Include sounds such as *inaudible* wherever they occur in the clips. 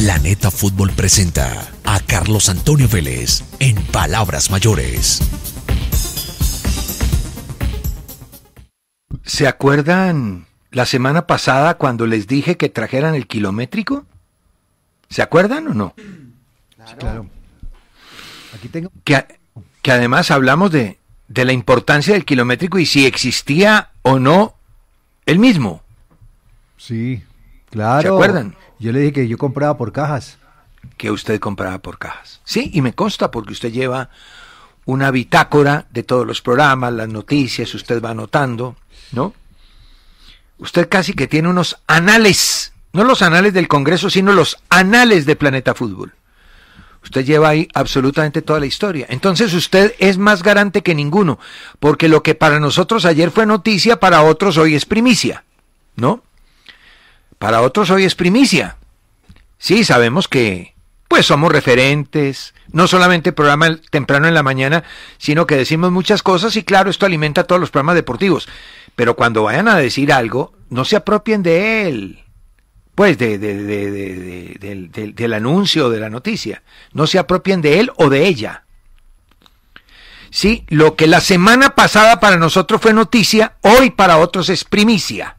Planeta Fútbol presenta a Carlos Antonio Vélez en Palabras Mayores. ¿Se acuerdan la semana pasada cuando les dije que trajeran el kilométrico? ¿Se acuerdan o no? Claro. Aquí tengo. Que, que además hablamos de, de la importancia del kilométrico y si existía o no el mismo. Sí, Claro. ¿Se acuerdan? Yo le dije que yo compraba por cajas. Que usted compraba por cajas. Sí, y me consta porque usted lleva una bitácora de todos los programas, las noticias, usted va anotando, ¿no? Usted casi que tiene unos anales, no los anales del Congreso, sino los anales de Planeta Fútbol. Usted lleva ahí absolutamente toda la historia. Entonces usted es más garante que ninguno, porque lo que para nosotros ayer fue noticia, para otros hoy es primicia, ¿no? para otros hoy es primicia. Sí, sabemos que pues somos referentes, no solamente programa temprano en la mañana, sino que decimos muchas cosas y claro, esto alimenta todos los programas deportivos. Pero cuando vayan a decir algo, no se apropien de él, pues de, del, del anuncio, de la noticia. No se apropien de él o de ella. Sí, lo que la semana pasada para nosotros fue noticia, hoy para otros es primicia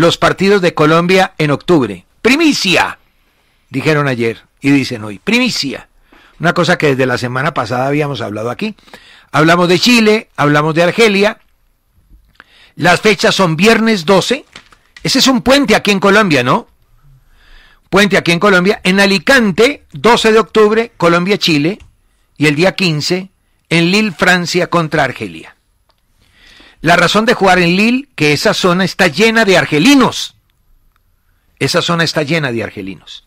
los partidos de Colombia en octubre. Primicia, dijeron ayer y dicen hoy, primicia. Una cosa que desde la semana pasada habíamos hablado aquí. Hablamos de Chile, hablamos de Argelia. Las fechas son viernes 12. Ese es un puente aquí en Colombia, ¿no? Puente aquí en Colombia. En Alicante, 12 de octubre, Colombia-Chile. Y el día 15, en Lille, Francia contra Argelia. La razón de jugar en Lille, que esa zona está llena de argelinos. Esa zona está llena de argelinos.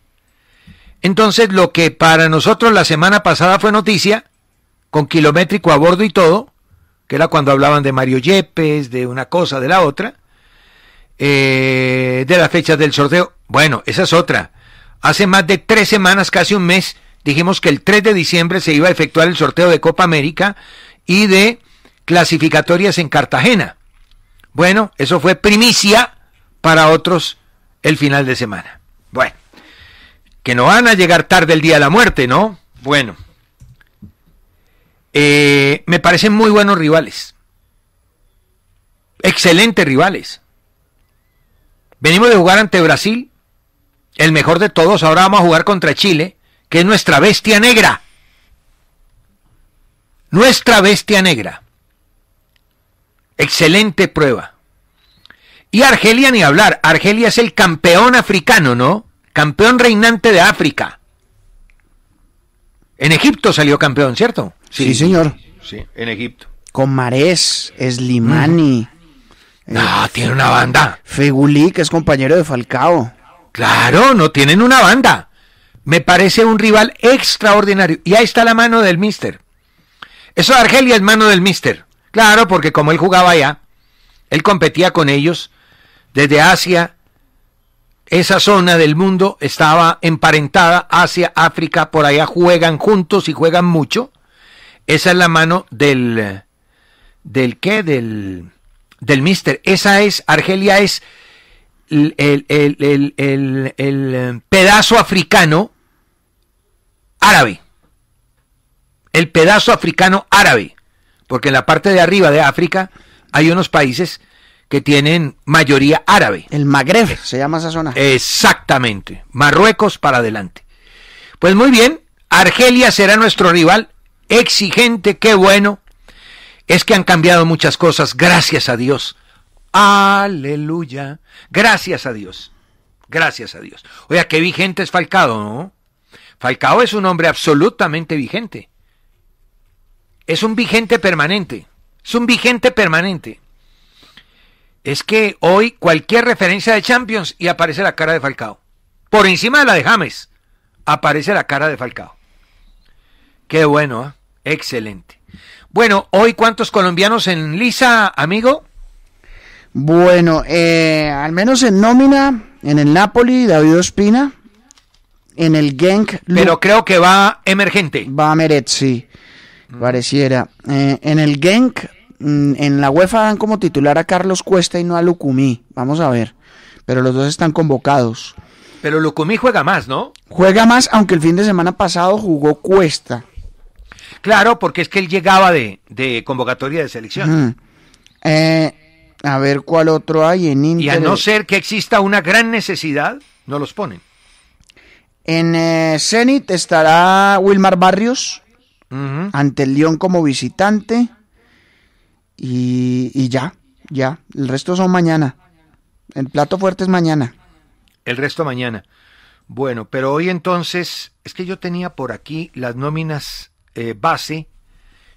Entonces, lo que para nosotros la semana pasada fue noticia, con kilométrico a bordo y todo, que era cuando hablaban de Mario Yepes, de una cosa, de la otra, eh, de las fechas del sorteo. Bueno, esa es otra. Hace más de tres semanas, casi un mes, dijimos que el 3 de diciembre se iba a efectuar el sorteo de Copa América y de clasificatorias en Cartagena. Bueno, eso fue primicia para otros el final de semana. Bueno, que no van a llegar tarde el día de la muerte, ¿no? Bueno, eh, me parecen muy buenos rivales. Excelentes rivales. Venimos de jugar ante Brasil, el mejor de todos. Ahora vamos a jugar contra Chile, que es nuestra bestia negra. Nuestra bestia negra. Excelente prueba. Y Argelia ni hablar. Argelia es el campeón africano, ¿no? Campeón reinante de África. En Egipto salió campeón, ¿cierto? Sí, señor. Sí, en Egipto. Con Marés, Slimani. No, eh, tiene una banda. Feguli, que es compañero de Falcao. Claro, no tienen una banda. Me parece un rival extraordinario. Y ahí está la mano del mister. Eso de Argelia es mano del mister. Claro, porque como él jugaba allá, él competía con ellos desde Asia. Esa zona del mundo estaba emparentada Asia, África, por allá juegan juntos y juegan mucho. Esa es la mano del del qué, del del mister. Esa es Argelia es el, el, el, el eh, pedazo africano árabe. El pedazo africano árabe porque en la parte de arriba de África hay unos países que tienen mayoría árabe. El Magreb eh, se llama esa zona. Exactamente, Marruecos para adelante. Pues muy bien, Argelia será nuestro rival, exigente, qué bueno. Es que han cambiado muchas cosas, gracias a Dios. Aleluya, gracias a Dios, gracias a Dios. Oiga, qué vigente es Falcao, ¿no? Falcao es un hombre absolutamente vigente es un vigente permanente, es un vigente permanente. Es que hoy cualquier referencia de Champions y aparece la cara de Falcao. Por encima de la de James, aparece la cara de Falcao. Qué bueno, ¿ah? excelente. Bueno, hoy cuántos colombianos en Lisa, amigo? Bueno, eh, al menos en nómina, en el Napoli, David Ospina, en el Genk. Pero creo que va emergente. Va a Meret, sí pareciera. Eh, en el Genk, mm, en la UEFA dan como titular a Carlos Cuesta y no a Lukumi Vamos a ver. Pero los dos están convocados. Pero Lukumi juega más, ¿no? Juega más, aunque el fin de semana pasado jugó Cuesta. Claro, porque es que él llegaba de, convocatoria de selección. Eh, a ver cuál otro hay en Inter. Y a no ser que exista una gran necesidad, no los ponen. En eh, Zenit estará Wilmar Barrios ante el León como visitante y, y, ya, ya. El resto son mañana. El plato fuerte es mañana. El resto mañana. Bueno, pero hoy entonces, es que yo tenía por aquí las nóminas eh, base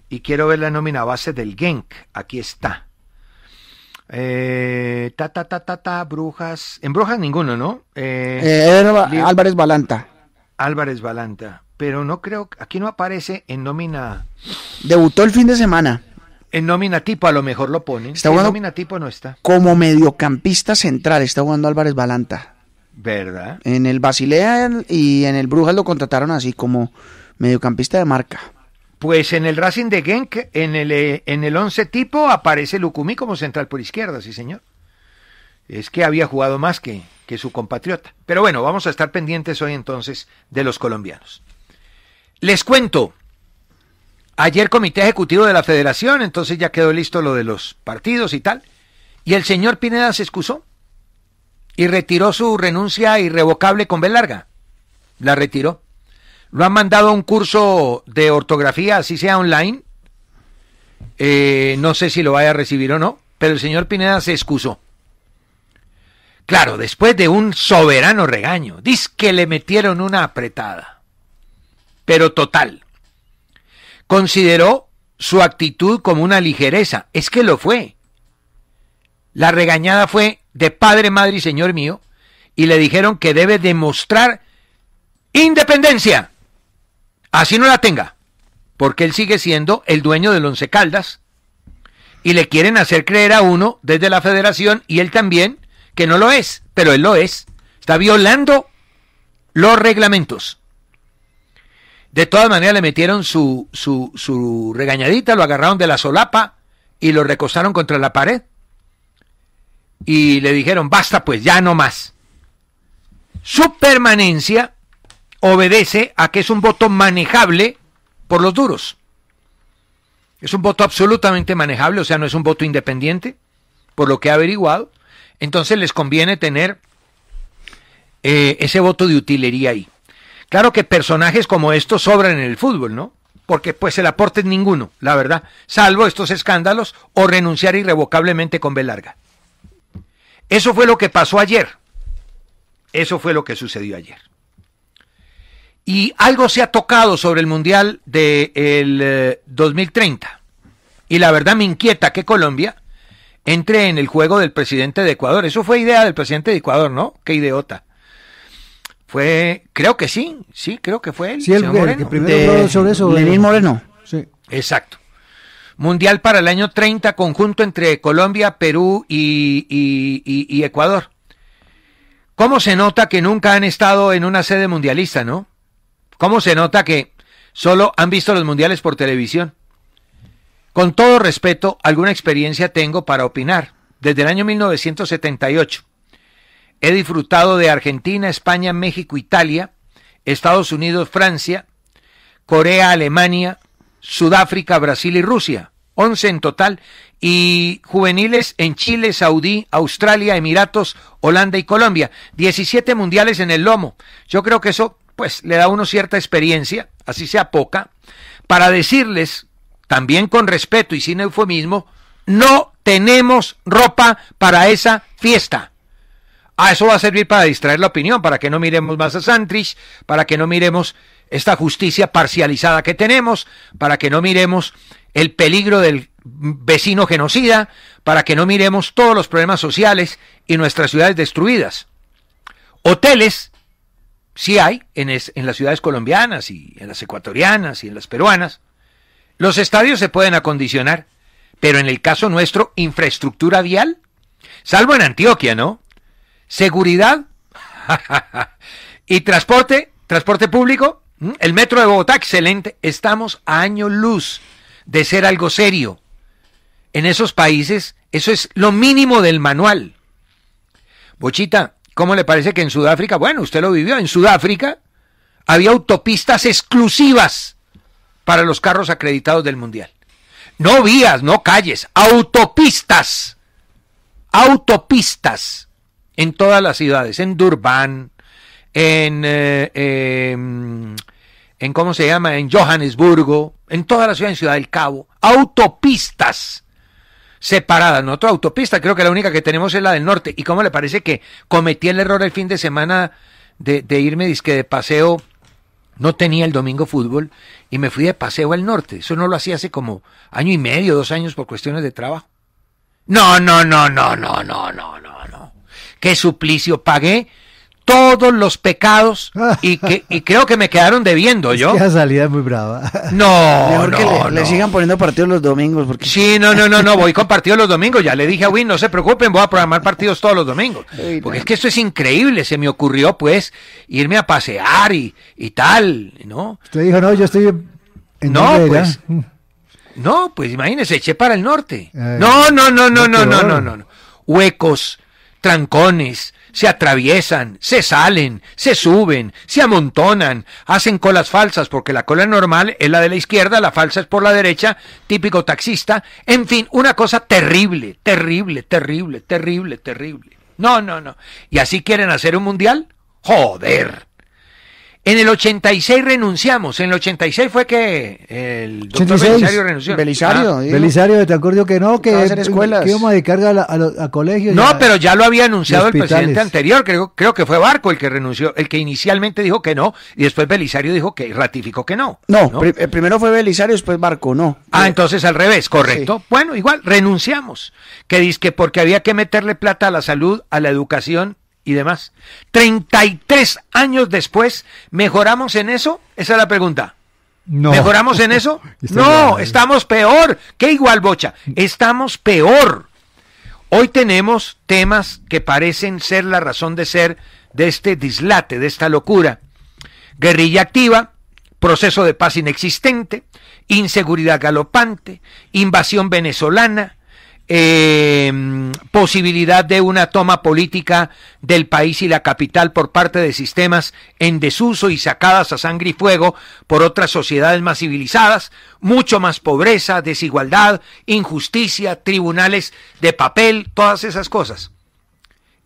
y quiero ver la nómina base del Genk. Aquí está. Eh, ta, ta, ta, ta, ta, Brujas. En Brujas ninguno, ¿no? Eh, Álvarez Balanta. Álvarez Balanta pero no creo, aquí no aparece en nómina. Debutó el fin de semana. En nómina tipo, a lo mejor lo ponen. Está en nómina tipo no está. Como mediocampista central está jugando Álvarez Balanta. ¿Verdad? En el Basilea y en el Brujas lo contrataron así como mediocampista de marca. Pues en el Racing de Genk, en el, eh, en el once tipo, aparece Lukumi como central por izquierda, sí señor. Es que había jugado más que, que su compatriota. Pero bueno, vamos a estar pendientes hoy entonces de los colombianos. Les cuento. Ayer comité ejecutivo de la federación, entonces ya quedó listo lo de los partidos y tal. Y el señor Pineda se excusó y retiró su renuncia irrevocable con B larga. La retiró. Lo han mandado a un curso de ortografía, así sea online. Eh, no sé si lo vaya a recibir o no, pero el señor Pineda se excusó. Claro, después de un soberano regaño, dice que le metieron una apretada pero total. Consideró su actitud como una ligereza. Es que lo fue. La regañada fue de padre, madre y señor mío, y le dijeron que debe demostrar independencia. Así no la tenga, porque él sigue siendo el dueño del Once Caldas, y le quieren hacer creer a uno desde la federación, y él también, que no lo es, pero él lo es. Está violando los reglamentos. De todas maneras le metieron su, su, su regañadita, lo agarraron de la solapa y lo recostaron contra la pared. Y le dijeron, basta pues, ya no más. Su permanencia obedece a que es un voto manejable por los duros. Es un voto absolutamente manejable, o sea, no es un voto independiente, por lo que he averiguado. Entonces les conviene tener eh, ese voto de utilería ahí. Claro que personajes como estos sobran en el fútbol, ¿no? Porque pues el aporte es ninguno, la verdad, salvo estos escándalos o renunciar irrevocablemente con Belarga. Eso fue lo que pasó ayer. Eso fue lo que sucedió ayer. Y algo se ha tocado sobre el Mundial del de 2030. Eh, y la verdad me inquieta que Colombia entre en el juego del presidente de Ecuador. Eso fue idea del presidente de Ecuador, ¿no? Qué idiota. Fue, creo que sí, sí, creo que fue él. el, Moreno, sobre eso. Lenín eh, Moreno. Sí. Exacto. Mundial para el año 30, conjunto entre Colombia, Perú y, y, Ecuador. ¿Cómo se nota que nunca han estado en una sede mundialista, no? ¿Cómo se nota que solo han visto los mundiales por televisión? Con todo respeto, alguna experiencia tengo para opinar. Desde el año 1978, He disfrutado de Argentina, España, México, Italia, Estados Unidos, Francia, Corea, Alemania, Sudáfrica, Brasil y Rusia. 11 en total. Y juveniles en Chile, Saudí, Australia, Emiratos, Holanda y Colombia. 17 mundiales en el lomo. Yo creo que eso pues le da a uno cierta experiencia, así sea poca, para decirles, también con respeto y sin eufemismo, no tenemos ropa para esa fiesta. Ah, eso va a servir para distraer la opinión, para que no miremos más a Santrich, para que no miremos esta justicia parcializada que tenemos, para que no miremos el peligro del vecino genocida, para que no miremos todos los problemas sociales y nuestras ciudades destruidas. Hoteles sí hay en, en las ciudades colombianas y en las ecuatorianas y en las peruanas. Los estadios se pueden acondicionar, pero en el caso nuestro, infraestructura vial, salvo en Antioquia, ¿no? seguridad *laughs* y transporte, transporte público. El metro de Bogotá, excelente. Estamos a año luz de ser algo serio. En esos países, eso es lo mínimo del manual. Bochita, ¿cómo le parece que en Sudáfrica, bueno, usted lo vivió, en Sudáfrica había autopistas exclusivas para los carros acreditados del Mundial. No vías, no calles, autopistas. Autopistas en todas las ciudades, en Durban, en, eh, em, ¿cómo se llama? En Johannesburgo, en toda la ciudad, en Ciudad del Cabo, autopistas separadas, no otra autopista, creo que la única que tenemos es la del norte. ¿Y cómo le parece que cometí el error el fin de semana de, de irme disque de paseo? No tenía el domingo fútbol y me fui de paseo al norte. Eso no lo hacía hace como año y medio, dos años por cuestiones de trabajo. no, no, no, no, no, no, no qué suplicio pagué todos los pecados y, que, *laughs* y creo que me quedaron debiendo yo. Esa salida es muy brava. No, *laughs* no, que le, no. sigan poniendo partidos los domingos. Porque... Sí, no, no, no, no, voy con partidos los domingos. Ya le dije a Win, no se preocupen, voy a programar partidos todos los domingos. Porque es que esto es increíble. Se me ocurrió, pues, irme a pasear y, tal, ¿no? Usted dijo, no, yo estoy en No, pues... *laughs* No, pues imagínese, eché para el norte. no, no, no, no, no, no, no, no. Huecos trancones, se atraviesan, se salen, se suben, se amontonan, hacen colas falsas porque la cola normal es la de la izquierda, la falsa es por la derecha, típico taxista, en fin, una cosa terrible, terrible, terrible, terrible, terrible. No, no, no. ¿Y así quieren hacer un mundial? Joder. En el 86 renunciamos. En el 86 fue que el doctor Belisario renunció. Belisario. Ah. ¿te acuerdo que no? Que, escuelas. que íbamos a, a, colegios. No, pero ya lo había anunciado el presidente anterior. Creo, creo que fue Barco el que renunció, el que inicialmente dijo que no. Y después Belisario dijo que ratificó que no. No, eh, primero fue Belisario, y después Barco, no. Ah, entonces al revés, correcto. Bueno, igual, renunciamos. Que dice que porque había que meterle plata a la salud, a la educación y demás. 33 años después, ¿mejoramos en eso? Esa es la pregunta. ¿Mejoramos en eso? *laughs* no, estamos peor. ¿Qué igual, Bocha? Estamos peor. Hoy tenemos temas que parecen ser la razón de ser de este dislate, de esta locura. Guerrilla activa, proceso de paz inexistente, inseguridad galopante, invasión venezolana, Em, posibilidad de una toma política del país y la capital por parte de sistemas en desuso y sacadas a sangre y fuego por otras sociedades más civilizadas, mucho más pobreza, desigualdad, injusticia, tribunales de papel, todas esas cosas.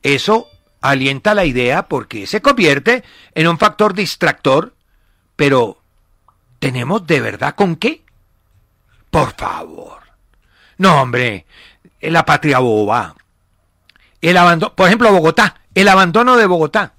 Eso alienta la idea porque se convierte en un factor distractor, pero ¿tenemos de verdad con qué? Por favor. No, hombre, la patria boba. El abandono, por ejemplo, Bogotá, el abandono de Bogotá,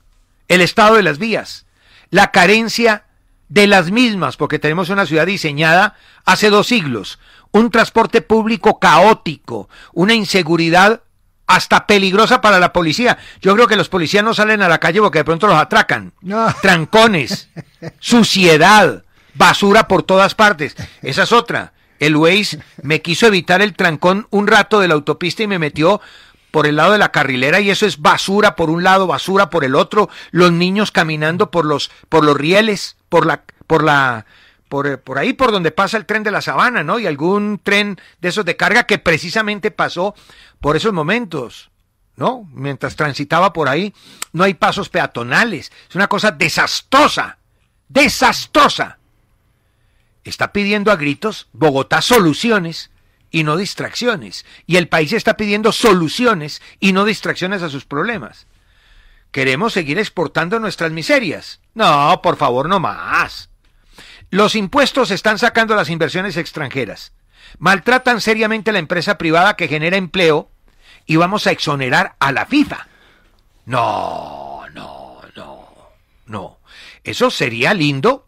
el estado de las vías, la carencia de las mismas, porque tenemos una ciudad diseñada hace dos siglos, un transporte público caótico, una inseguridad hasta peligrosa para la policía. Yo creo que los policías no salen a la calle porque de pronto los atracan. *laughs* Trancones, suciedad, basura por todas partes. Esa es otra. El Waze me quiso evitar el trancón un rato de la autopista y me metió por el lado de la carrilera y eso es basura por un lado, basura por el otro, los niños caminando por los por los rieles, por la por la por, por ahí por donde pasa el tren de la sabana, ¿no? Y algún tren de esos de carga que precisamente pasó por esos momentos, ¿no? Mientras transitaba por ahí, no hay pasos peatonales. Es una cosa desastrosa, desastrosa está pidiendo a gritos Bogotá soluciones y no distracciones. Y el país está pidiendo soluciones y no distracciones a sus problemas. ¿Queremos seguir exportando nuestras miserias? No, por favor, no más. Los impuestos están sacando las inversiones extranjeras. Maltratan seriamente la empresa privada que genera empleo y vamos a exonerar a la FIFA. No, no, no, no. Eso sería lindo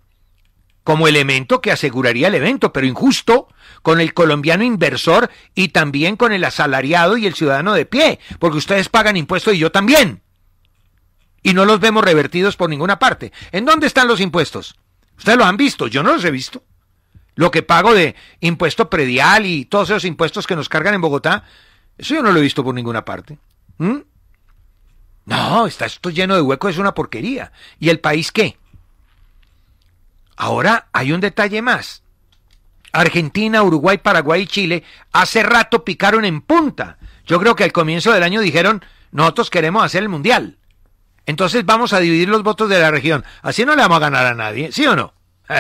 como elemento que aseguraría el evento, pero injusto con el colombiano inversor y también con el asalariado y el ciudadano de pie, porque ustedes pagan impuestos y yo también. Y no los vemos revertidos por ninguna parte. ¿En dónde están los impuestos? Ustedes los han visto, yo no los he visto. Lo que pago de impuesto predial y todos esos impuestos que nos cargan en Bogotá, eso yo no lo he visto por ninguna parte. ¿Mm? No, está esto lleno de hueco, es una porquería. ¿Y el país qué? Ahora hay un detalle más. Argentina, Uruguay, Paraguay y Chile hace rato picaron en punta. Yo creo que al comienzo del año dijeron, nosotros queremos hacer el Mundial. Entonces vamos a dividir los votos de la región. Así no le vamos a ganar a nadie, ¿sí o no? *laughs*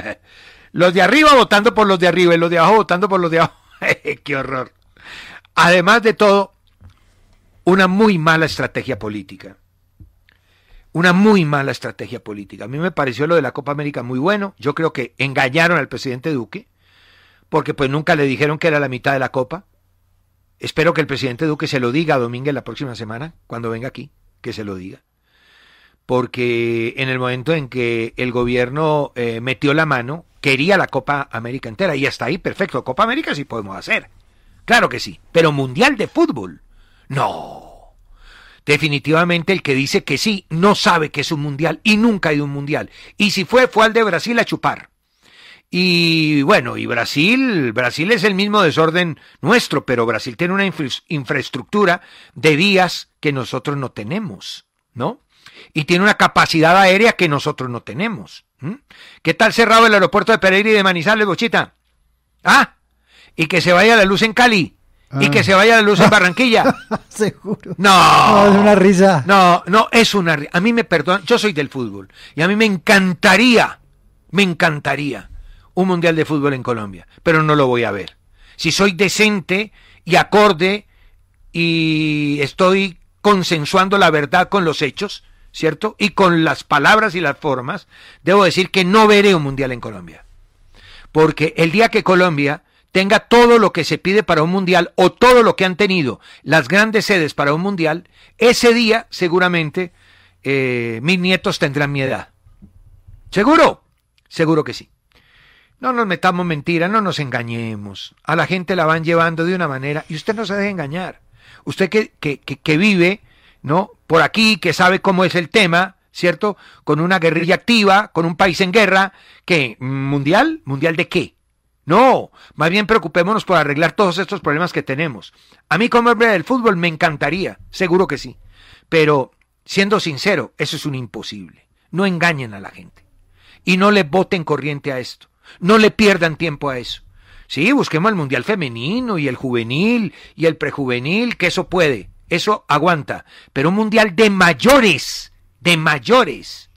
los de arriba votando por los de arriba y los de abajo votando por los de abajo. *laughs* ¡Qué horror! Además de todo, una muy mala estrategia política una muy mala estrategia política. A mí me pareció lo de la Copa América muy bueno. Yo creo que engañaron al presidente Duque, porque pues nunca le dijeron que era la mitad de la Copa. Espero que el presidente Duque se lo diga a Domínguez la próxima semana, cuando venga aquí, que se lo diga. Porque en el momento en que el gobierno eh, metió la mano, quería la Copa América entera. Y hasta ahí, perfecto. Copa América sí podemos hacer. Claro que sí. Pero Mundial de Fútbol, no. Definitivamente el que dice que sí no sabe que es un mundial y nunca ha ido a un mundial. Y si fue, fue al de Brasil a chupar. Y bueno, y Brasil, Brasil es el mismo desorden nuestro, pero Brasil tiene una infraestructura de vías que nosotros no tenemos, ¿no? Y tiene una capacidad aérea que nosotros no tenemos. ¿Qué tal cerrado el aeropuerto de Pereira y de Manizales, Bochita? Ah, y que se vaya la luz en Cali. Y que ah. se vaya la luz en *laughs* Barranquilla. Seguro. No. no. Es una risa. No, no, es una risa. A mí me perdonan. Yo soy del fútbol. Y a mí me encantaría, me encantaría un mundial de fútbol en Colombia. Pero no lo voy a ver. Si soy decente y acorde y estoy consensuando la verdad con los hechos, ¿cierto? Y con las palabras y las formas, debo decir que no veré un mundial en Colombia. Porque el día que Colombia tenga todo lo que se pide para un mundial o todo lo que han tenido las grandes sedes para un mundial, ese día seguramente eh, mis nietos tendrán mi edad. ¿Seguro? Seguro que sí. No nos metamos mentiras, no nos engañemos. A la gente la van llevando de una manera y usted no se deje engañar. Usted que, que, vive, ¿no? Por aquí, que sabe cómo es el tema, ¿cierto? Con una guerrilla activa, con un país en guerra, ¿qué? ¿Mundial? ¿Mundial de qué? No, más bien preocupémonos por arreglar todos estos problemas que tenemos. A mí como hombre del fútbol me encantaría, seguro que sí. Pero, siendo sincero, eso es un imposible. No engañen a la gente. Y no le boten corriente a esto. No le pierdan tiempo a eso. Sí, busquemos el Mundial Femenino y el Juvenil y el Prejuvenil, que eso puede. Eso aguanta. Pero un Mundial de mayores. De mayores.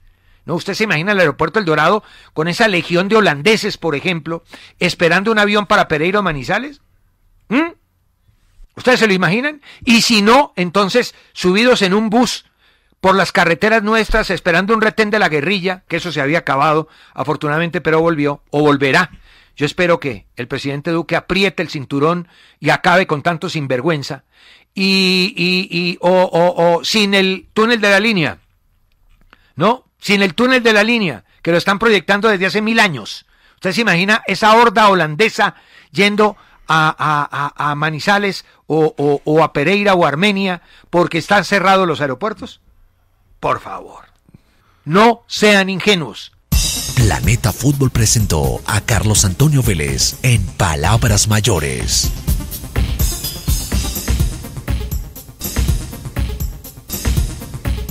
No, usted se imagina el aeropuerto El Dorado con esa legión de holandeses, por ejemplo, esperando un avión para Pereiro Manizales. ¿Mm? ¿Ustedes se lo imaginan? Y si no, entonces subidos en un bus por las carreteras nuestras esperando un retén de la guerrilla, que eso se había acabado, afortunadamente, pero volvió o volverá. Yo espero que el presidente Duque apriete el cinturón y acabe con tanto sinvergüenza. Y, y, y o, o sin el túnel de la línea, ¿no? sin el túnel de la línea, que lo están proyectando desde hace mil años. Usted se imagina esa horda holandesa yendo a, Manizales o, o, a Pereira o Armenia porque están cerrados los aeropuertos? Por favor, no sean ingenuos. Planeta Fútbol presentó a Carlos Antonio Vélez en Palabras Mayores.